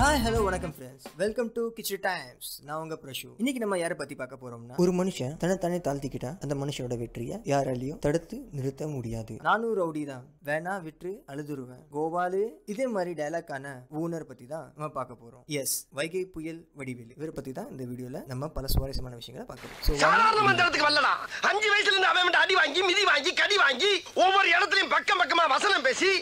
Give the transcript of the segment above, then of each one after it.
hi hello வணக்கம் friends welcome to kitchen times நான் உங்க பிரஷு இன்னைக்கு நம்ம யாரை பத்தி பார்க்க போறோம்னா ஒரு மனுஷன் தன்னைத்தானே தாழ்த்திக்கிட்டா அந்த மனுஷனோட வெற்றியை யாராலையும் தடுத்து நிறுத்த முடியாது நானும் ரவுடி தான் வேணா விட்டு அழுதுருவேன் கோபாலு இதே மாதிரி டைலாக்கான ஓனர் பத்தி தான் நம்ம பார்க்க போறோம் எஸ் வைகை புயல் வடிவேலு இவரை பத்தி தான் இந்த வீடியோல நம்ம பல சுவாரஸ்யமான விஷயங்களை பார்க்கறோம் அஞ்சு வயசுல இருந்து அடி வாங்கி மிதி வாங்கி கடி வாங்கி ஒவ்வொரு இடத்துலயும் பக்கம் பக்கமா வசனம் பேசி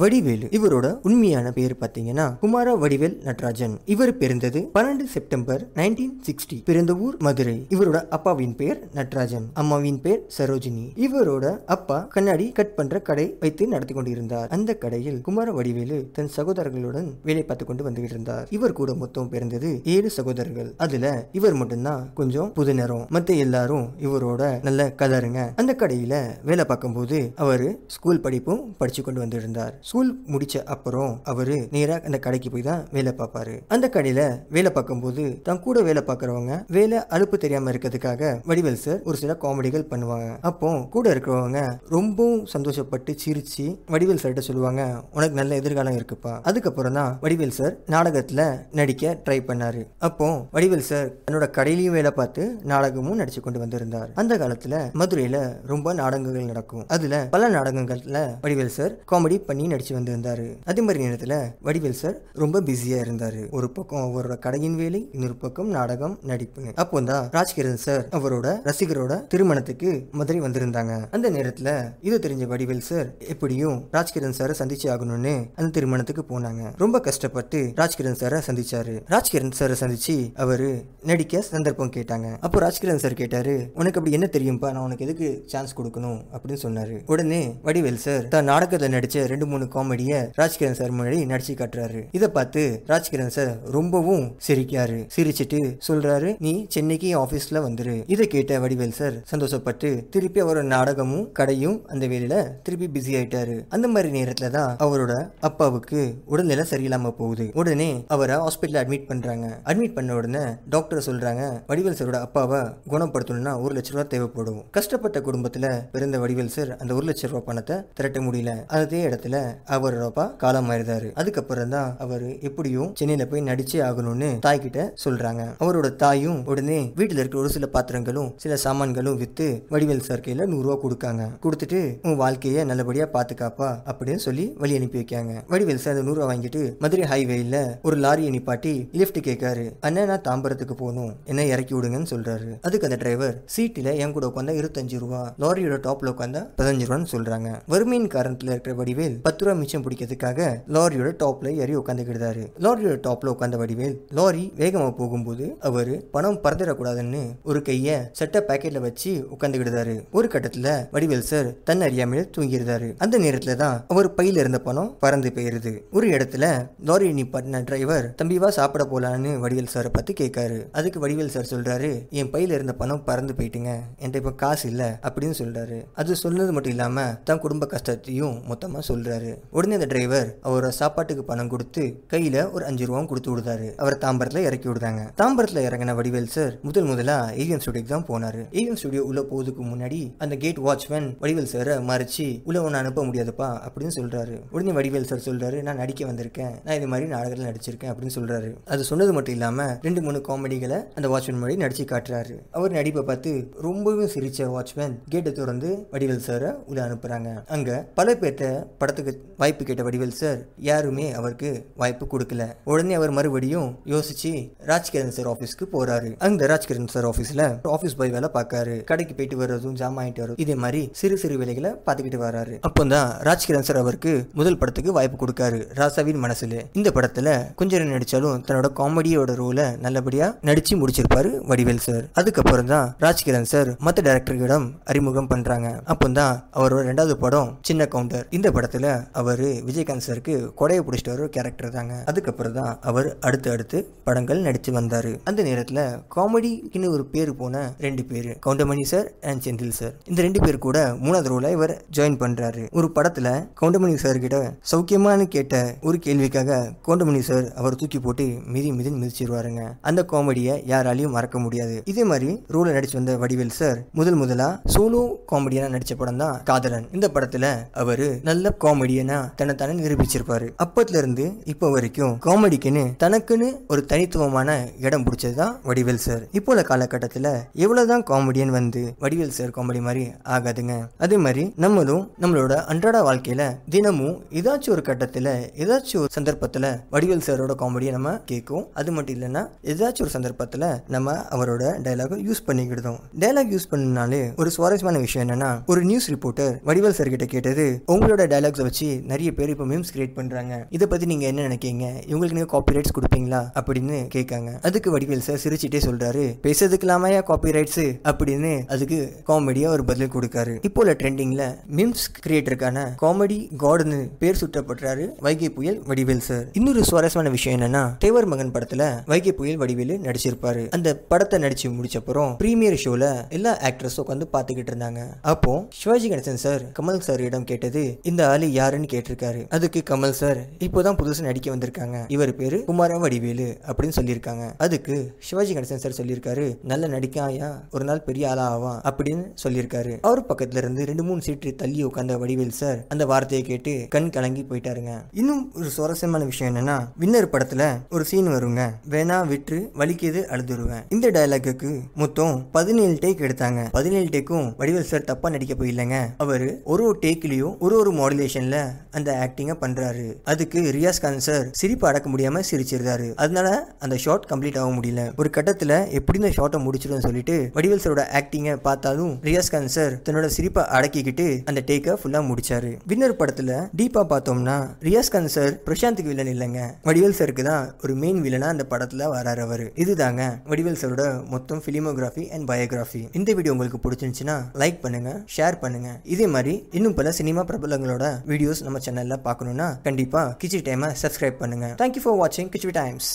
வடிவேலு இவரோட உண்மையான பேர் பாத்தீங்கன்னா குமார வடிவேல் நடராஜன் இவர் பிறந்தது பன்னெண்டு செப்டம்பர் நைன்டீன் சிக்ஸ்டி பிறந்த ஊர் மதுரை இவரோட அப்பாவின் பேர் நடராஜன் அம்மாவின் பேர் சரோஜினி இவரோட அப்பா கண்ணாடி கட் பண்ற கடை வைத்து நடத்தி கொண்டிருந்தார் அந்த கடையில் குமார வடிவேலு தன் சகோதரர்களுடன் வேலை பார்த்து கொண்டு வந்துகிட்டு இருந்தார் இவர் கூட மொத்தம் பிறந்தது ஏழு சகோதரர்கள் அதுல இவர் மட்டும்தான் கொஞ்சம் புதுநரம் மத்த எல்லாரும் இவரோட நல்ல கதருங்க அந்த கடையில வேலை பார்க்கும்போது அவரு ஸ்கூல் படிப்பும் படிச்சு கொண்டு வந்திருந்தார் ஆகிறார் ஸ்கூல் முடிச்ச அப்புறம் அவரு நேரா அந்த கடைக்கு போய் தான் வேலை பார்ப்பாரு அந்த கடையில வேலை பார்க்கும்போது தான் கூட வேலை பார்க்கறவங்க வேலை அலுப்பு தெரியாம இருக்கிறதுக்காக வடிவேல் சார் ஒரு சில காமெடிகள் பண்ணுவாங்க அப்போ கூட இருக்கிறவங்க ரொம்பவும் சந்தோஷப்பட்டு சிரிச்சு வடிவேல் சார்கிட்ட சொல்லுவாங்க உனக்கு நல்ல எதிர்காலம் இருக்குப்பா அதுக்கப்புறம் தான் வடிவேல் சார் நாடகத்துல நடிக்க ட்ரை பண்ணாரு அப்போ வடிவேல் சார் தன்னோட கடையிலையும் வேலை பார்த்து நாடகமும் நடிச்சு கொண்டு வந்திருந்தார் அந்த காலத்துல மதுரையில ரொம்ப நாடகங்கள் நடக்கும் அதுல பல நாடகங்கள்ல வடிவேல் சார் காமெடி பண்ணி நடித்து வந்திருந்தார் அதே மாதிரி நேரத்தில் வடிவேல் சார் ரொம்ப பிஸியாக இருந்தார் ஒரு பக்கம் அவரோட கடையின் வேலை இன்னொரு பக்கம் நாடகம் நடிப்பு அப்போ தான் ராஜ்கிரண் சார் அவரோட ரசிகரோட திருமணத்துக்கு மதுரை வந்திருந்தாங்க அந்த நேரத்தில் இது தெரிஞ்ச வடிவேல் சார் எப்படியும் ராஜ்கிரண் சாரை சந்திச்சு ஆகணும்னு அந்த திருமணத்துக்கு போனாங்க ரொம்ப கஷ்டப்பட்டு ராஜ்கிரண் சாரை சந்திச்சாரு ராஜ்கிரண் சாரை சந்திச்சு அவரு நடிக்க சந்தர்ப்பம் கேட்டாங்க அப்போ ராஜ்கிரண் சார் கேட்டாரு உனக்கு அப்படி என்ன தெரியும்ப்பா நான் உனக்கு எதுக்கு சான்ஸ் கொடுக்கணும் அப்படின்னு சொன்னாரு உடனே வடிவேல் சார் தான் நாடகத்தில் நடிச்ச ரெண்டு ரெண்டு மூணு காமெடியை ராஜ்கிரண் சார் முன்னாடி நடிச்சு காட்டுறாரு இதை பார்த்து ராஜ்கிரண் சார் ரொம்பவும் சிரிக்காரு சிரிச்சிட்டு சொல்றாரு நீ சென்னைக்கு ஆபீஸ்ல வந்துரு இதை கேட்ட வடிவேல் சார் சந்தோஷப்பட்டு திருப்பி அவரோட நாடகமும் கடையும் அந்த வேலையில திருப்பி பிஸி ஆயிட்டாரு அந்த மாதிரி நேரத்துல தான் அவரோட அப்பாவுக்கு உடல்நிலை சரியில்லாம போகுது உடனே அவரை ஹாஸ்பிட்டல் அட்மிட் பண்றாங்க அட்மிட் பண்ண உடனே டாக்டர் சொல்றாங்க வடிவேல் சாரோட அப்பாவை குணப்படுத்தணும்னா ஒரு லட்ச ரூபா தேவைப்படும் கஷ்டப்பட்ட குடும்பத்துல பிறந்த வடிவேல் சார் அந்த ஒரு லட்ச ரூபா பணத்தை திரட்ட முடியல அதே இடத்துல நேரத்தில் அவர் ரோபா ஆயிருந்தாரு அதுக்கப்புறம் தான் அவர் எப்படியும் சென்னையில போய் நடிச்சே ஆகணும்னு தாய் கிட்ட சொல்றாங்க அவரோட தாயும் உடனே வீட்டில் இருக்கிற ஒரு சில பாத்திரங்களும் சில சாமான்களும் வித்து வடிவேல் சார் கையில் நூறு ரூபா கொடுக்காங்க கொடுத்துட்டு உன் வாழ்க்கைய நல்லபடியா பாத்துக்காப்பா அப்படின்னு சொல்லி வழி அனுப்பி வைக்காங்க வடிவேல் சார் அந்த நூறு வாங்கிட்டு மதுரை ஹைவேல ஒரு லாரி நிப்பாட்டி லிப்ட் கேட்காரு அண்ணா நான் தாம்பரத்துக்கு போகணும் என்ன இறக்கி விடுங்கன்னு சொல்றாரு அதுக்கு அந்த டிரைவர் சீட்டில் என் கூட உட்காந்தா இருபத்தஞ்சு ரூபா லாரியோட டாப்ல உட்காந்தா பதினஞ்சு ரூபான்னு சொல்றாங்க வறுமையின் காரணத்தில் இருக்கிற வடிவேல் பத்து ரூபா மிச்சம் பிடிக்கிறதுக்காக லாரியோட டாப்ல ஏறி உட்காந்துக்கிட்டாரு லாரியோட டாப்ல உட்காந்த வடிவேல் லாரி வேகமா போகும்போது அவர் பணம் பறந்துடக்கூடாதுன்னு ஒரு கைய சட்ட பாக்கெட்ல வச்சு உட்காந்துக்கிட்டாரு ஒரு கட்டத்துல வடிவேல் சார் தன் அறியாமையில தூங்கிடுறாரு அந்த நேரத்துல தான் அவர் பையில இருந்த பணம் பறந்து போயிருது ஒரு இடத்துல லாரி நிப்பாட்டின டிரைவர் தம்பிவா சாப்பிட போலான்னு வடிவேல் சாரை பார்த்து கேட்காரு அதுக்கு வடிவேல் சார் சொல்றாரு என் பையில இருந்த பணம் பறந்து போயிட்டுங்க என்கிட்ட இப்ப காசு இல்ல அப்படின்னு சொல்றாரு அது சொன்னது மட்டும் இல்லாம தன் குடும்ப கஷ்டத்தையும் மொத்தமா சொல்றாரு போயிடுறாரு உடனே அந்த டிரைவர் அவர் சாப்பாட்டுக்கு பணம் கொடுத்து கையில ஒரு அஞ்சு ரூபாய் கொடுத்து விடுறாரு அவர் தாம்பரத்துல இறக்கி விடுறாங்க தாம்பரத்துல இறங்கின வடிவேல் சார் முதல் முதலா ஏவிஎம் ஸ்டுடியோக்கு தான் போனாரு ஏவிஎம் ஸ்டுடியோ உள்ள போவதுக்கு முன்னாடி அந்த கேட் வாட்ச்மேன் வடிவேல் சாரை மறைச்சு உள்ள ஒண்ணு அனுப்ப முடியாதுப்பா அப்படின்னு சொல்றாரு உடனே வடிவேல் சார் சொல்றாரு நான் நடிக்க வந்திருக்கேன் நான் இது மாதிரி நாடகத்தில் நடிச்சிருக்கேன் அப்படின்னு சொல்றாரு அது சொன்னது மட்டும் இல்லாம ரெண்டு மூணு காமெடிகளை அந்த வாட்ச்மேன் முன்னாடி நடிச்சு காட்டுறாரு அவர் நடிப்பை பார்த்து ரொம்பவே சிரிச்ச வாட்ச்மேன் கேட்டை திறந்து வடிவேல் சாரை உள்ள அனுப்புறாங்க அங்க பல பேர்த்த படத்துக்கு படத்துக்கு வாய்ப்பு கேட்ட வடிவேல் சார் யாருமே அவருக்கு வாய்ப்பு கொடுக்கல உடனே அவர் மறுபடியும் யோசிச்சு ராஜ்கிரண் சார் ஆஃபீஸ்க்கு போறாரு அந்த ராஜ்கிரண் சார் ஆபீஸ்ல ஆஃபீஸ் பாய் வேலை பார்க்காரு கடைக்கு போயிட்டு வர்றதும் ஜாம ஆயிட்டு வரும் இதே மாதிரி சிறு சிறு வேலைகளை பார்த்துக்கிட்டு வர்றாரு அப்போ தான் ராஜ்கிரண் சார் அவருக்கு முதல் படத்துக்கு வாய்ப்பு கொடுக்காரு ராசாவின் மனசுல இந்த படத்துல குஞ்சரன் நடிச்சாலும் தன்னோட காமெடியோட ரோலை நல்லபடியா நடிச்சு முடிச்சிருப்பாரு வடிவேல் சார் அதுக்கப்புறம் தான் ராஜ்கிரண் சார் மற்ற டேரக்டர்களிடம் அறிமுகம் பண்றாங்க அப்போ தான் அவரோட ரெண்டாவது படம் சின்ன கவுண்டர் இந்த படத்துல அவர் விஜயகாந்த் சாருக்கு கொடையை பிடிச்சிட்டு வர கேரக்டர் தாங்க அதுக்கப்புறம் தான் அவர் அடுத்து அடுத்து படங்கள் நடித்து வந்தார் அந்த நேரத்தில் காமெடிக்குன்னு ஒரு பேர் போன ரெண்டு பேர் Goundamani sir and Senthil sir இந்த ரெண்டு பேர் கூட மூணாவது ரோல இவர் ஜாயின் பண்ணுறாரு ஒரு படத்தில் கவுண்டமணி சார் கிட்ட சௌக்கியமானு கேட்ட ஒரு கேள்விக்காக கவுண்டமணி சார் அவர் தூக்கி போட்டு மிதி மிதி மிதிச்சிருவாருங்க அந்த காமெடியை யாராலையும் மறக்க முடியாது இதே மாதிரி ரோல நடிச்சு வந்த வடிவேல் சார் முதல் முதலா சோலோ காமெடியான நடிச்ச படம் தான் காதலன் இந்த படத்துல அவரு நல்ல காமெடி காமெடியனா தன்னை நிரூபிச்சிருப்பாரு அப்பத்துல இருந்து இப்போ வரைக்கும் காமெடிக்குன்னு தனக்குன்னு ஒரு தனித்துவமான இடம் பிடிச்சதுதான் வடிவேல் சார் இப்போ உள்ள காலகட்டத்தில் எவ்வளவுதான் காமெடியன் வந்து வடிவேல் சார் காமெடி மாதிரி ஆகாதுங்க அதே மாதிரி நம்மளும் நம்மளோட அன்றாட வாழ்க்கையில தினமும் ஏதாச்சும் ஒரு கட்டத்தில் ஏதாச்சும் ஒரு சந்தர்ப்பத்தில் வடிவேல் சாரோட காமெடியை நம்ம கேட்கும் அது மட்டும் இல்லைன்னா ஏதாச்சும் ஒரு சந்தர்ப்பத்தில் நம்ம அவரோட டைலாக யூஸ் பண்ணிக்கிடுதோம் டைலாக் யூஸ் பண்ணனாலே ஒரு சுவாரஸ்யமான விஷயம் என்னன்னா ஒரு நியூஸ் ரிப்போர்ட்டர் வடிவேல் சார் கிட்ட கேட்டது உங்களோட டைலாக்ஸ் ப்ராப்ளம்ஸை வச்சு நிறைய பேர் இப்போ மீம்ஸ் கிரியேட் பண்ணுறாங்க இதை பற்றி நீங்கள் என்ன நினைக்கிறீங்க இவங்களுக்கு நீங்கள் காப்பி ரைட்ஸ் கொடுப்பீங்களா அப்படின்னு கேட்காங்க அதுக்கு வடிவேல் சார் சிரிச்சிட்டே சொல்கிறாரு பேசுறதுக்கலாமையா காப்பி ரைட்ஸ் அப்படின்னு அதுக்கு காமெடியாக ஒரு பதில் கொடுக்காரு இப்போ உள்ள ட்ரெண்டிங்கில் மீம்ஸ் கிரியேட்டருக்கான காமெடி காடுன்னு பேர் சுற்றப்படுறாரு வைகை புயல் வடிவேல் சார் இன்னொரு சுவாரஸ்யமான விஷயம் என்னன்னா தேவர் மகன் படத்தில் வைகை புயல் வடிவேலு நடிச்சிருப்பாரு அந்த படத்தை நடிச்சு முடிச்ச அப்புறம் ப்ரீமியர் ஷோவில் எல்லா ஆக்ட்ரஸும் உட்காந்து பார்த்துக்கிட்டு இருந்தாங்க அப்போ சிவாஜி கணேசன் சார் கமல் சார் இடம் கேட்டது இந்த ஆளு யாருன்னு கேட்டிருக்காரு அதுக்கு கமல் சார் இப்போதான் புதுசு நடிக்க வந்திருக்காங்க இவர் பேரு குமார வடிவேலு அப்படின்னு சொல்லியிருக்காங்க அதுக்கு சிவாஜி கணேசன் சார் சொல்லியிருக்காரு நல்ல நடிக்க ஆயா ஒரு நாள் பெரிய ஆளா ஆவா அப்படின்னு சொல்லியிருக்காரு அவர் பக்கத்துல இருந்து ரெண்டு மூணு சீட்டு தள்ளி உட்கார்ந்த வடிவேல் சார் அந்த வார்த்தையை கேட்டு கண் கலங்கி போயிட்டாருங்க இன்னும் ஒரு சுவாரஸ்யமான விஷயம் என்னன்னா வின்னர் படத்துல ஒரு சீன் வருங்க வேணா விற்று வலிக்குது அழுதுருவேன் இந்த டயலாக்குக்கு மொத்தம் பதினேழு டேக் எடுத்தாங்க பதினேழு டேக்கும் வடிவேல் சார் தப்பா நடிக்க போயிடலங்க அவரு ஒரு ஒரு டேக்லயும் ஒரு ஒரு மாடுலேஷன் சிச்சுவேஷன்ல அந்த ஆக்டிங்க பண்றாரு அதுக்கு ரியாஸ் கான் சார் சிரிப்பு அடக்க முடியாம சிரிச்சிருந்தாரு அதனால அந்த ஷார்ட் கம்ப்ளீட் ஆக முடியல ஒரு கட்டத்துல எப்படி இந்த ஷார்ட்டை முடிச்சிடும் சொல்லிட்டு வடிவேல் சரோட ஆக்டிங்க பார்த்தாலும் ரியாஸ் கான் சார் தன்னோட சிரிப்பை அடக்கிக்கிட்டு அந்த டேக்கை ஃபுல்லா முடிச்சாரு வின்னர் படத்துல டீப்பா பார்த்தோம்னா ரியாஸ் கான் சார் பிரசாந்த்க்கு வில்லன் இல்லைங்க வடிவேல் சருக்கு தான் ஒரு மெயின் வில்லனா அந்த படத்துல வராரு அவரு இதுதாங்க வடிவேல் சரோட மொத்தம் பிலிமோகிராஃபி அண்ட் பயோகிராஃபி இந்த வீடியோ உங்களுக்கு பிடிச்சிருந்துச்சுன்னா லைக் பண்ணுங்க ஷேர் பண்ணுங்க இதே மாதிரி இன்னும் பல சினிமா பிரபலங்களோட வீடியோஸ் நம்ம சேனல்ல பார்க்கணுன்னா கண்டிப்பா கிச்சி டைம் சப்ஸ்கிரைப் பண்ணுங்க தேங்க்யூ ஃபார் வாட்சிங் கிச்சி டைம்ஸ்